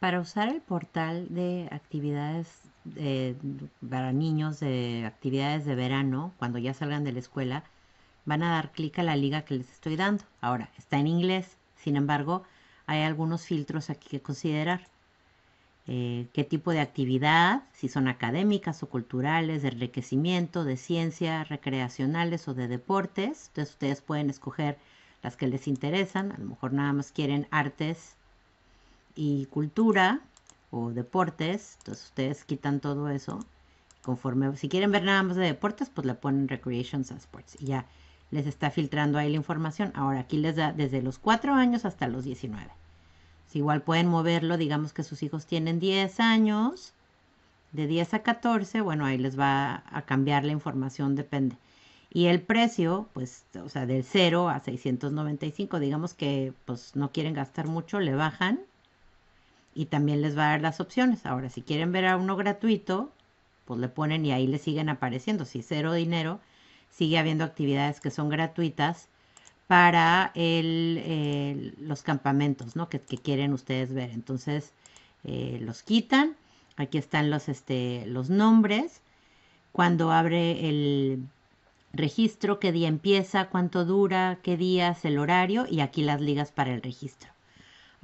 Para usar el portal de actividades eh, para niños de actividades de verano, cuando ya salgan de la escuela, van a dar clic a la liga que les estoy dando. Ahora, está en inglés, sin embargo, hay algunos filtros aquí que considerar. Eh, qué tipo de actividad, si son académicas o culturales, de enriquecimiento, de ciencia, recreacionales o de deportes. Entonces ustedes pueden escoger las que les interesan, a lo mejor nada más quieren artes, y cultura o deportes. Entonces ustedes quitan todo eso. Conforme, si quieren ver nada más de deportes, pues le ponen recreations and sports. Y ya les está filtrando ahí la información. Ahora aquí les da desde los 4 años hasta los 19. Si igual pueden moverlo, digamos que sus hijos tienen 10 años. De 10 a 14, bueno, ahí les va a cambiar la información, depende. Y el precio, pues, o sea, del 0 a 695, digamos que pues no quieren gastar mucho, le bajan y también les va a dar las opciones. Ahora, si quieren ver a uno gratuito, pues le ponen y ahí le siguen apareciendo. Si cero dinero, sigue habiendo actividades que son gratuitas para el, los campamentos, ¿no? Que, quieren ustedes ver. Entonces, eh, los quitan. Aquí están los, este, los nombres. Cuando abre el registro, qué día empieza, cuánto dura, qué días, el horario y aquí las ligas para el registro.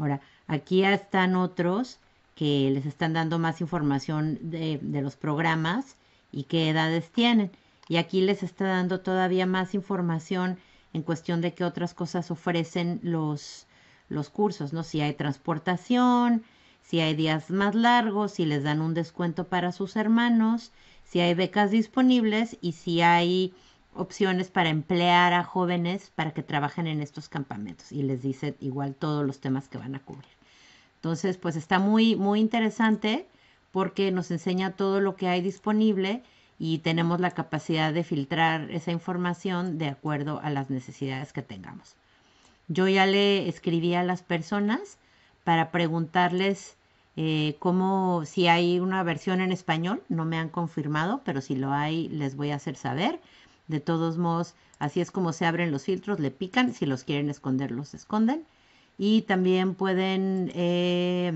Ahora, aquí están otros que les están dando más información de, los programas y qué edades tienen. Y aquí les está dando todavía más información en cuestión de qué otras cosas ofrecen los, los cursos, ¿no? Si hay transportación, si hay días más largos, si les dan un descuento para sus hermanos, si hay becas disponibles y si hay opciones para emplear a jóvenes para que trabajen en estos campamentos y les dice igual todos los temas que van a cubrir. Entonces, pues está muy, muy interesante porque nos enseña todo lo que hay disponible y tenemos la capacidad de filtrar esa información de acuerdo a las necesidades que tengamos. Yo ya le escribí a las personas para preguntarles eh, cómo, si hay una versión en español, no me han confirmado, pero si lo hay, les voy a hacer saber. De todos modos, así es como se abren los filtros, le pican, si los quieren esconder, los esconden. Y también pueden eh,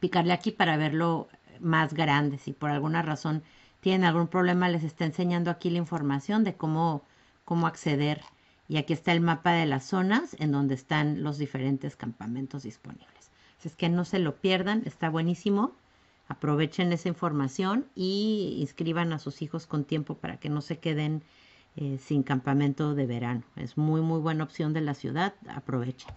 picarle aquí para verlo más grande. Si por alguna razón tienen algún problema, les está enseñando aquí la información de cómo, cómo acceder. Y aquí está el mapa de las zonas en donde están los diferentes campamentos disponibles. Así es que no se lo pierdan, está buenísimo aprovechen esa información y inscriban a sus hijos con tiempo para que no se queden eh, sin campamento de verano. Es muy, muy buena opción de la ciudad. Aprovechen.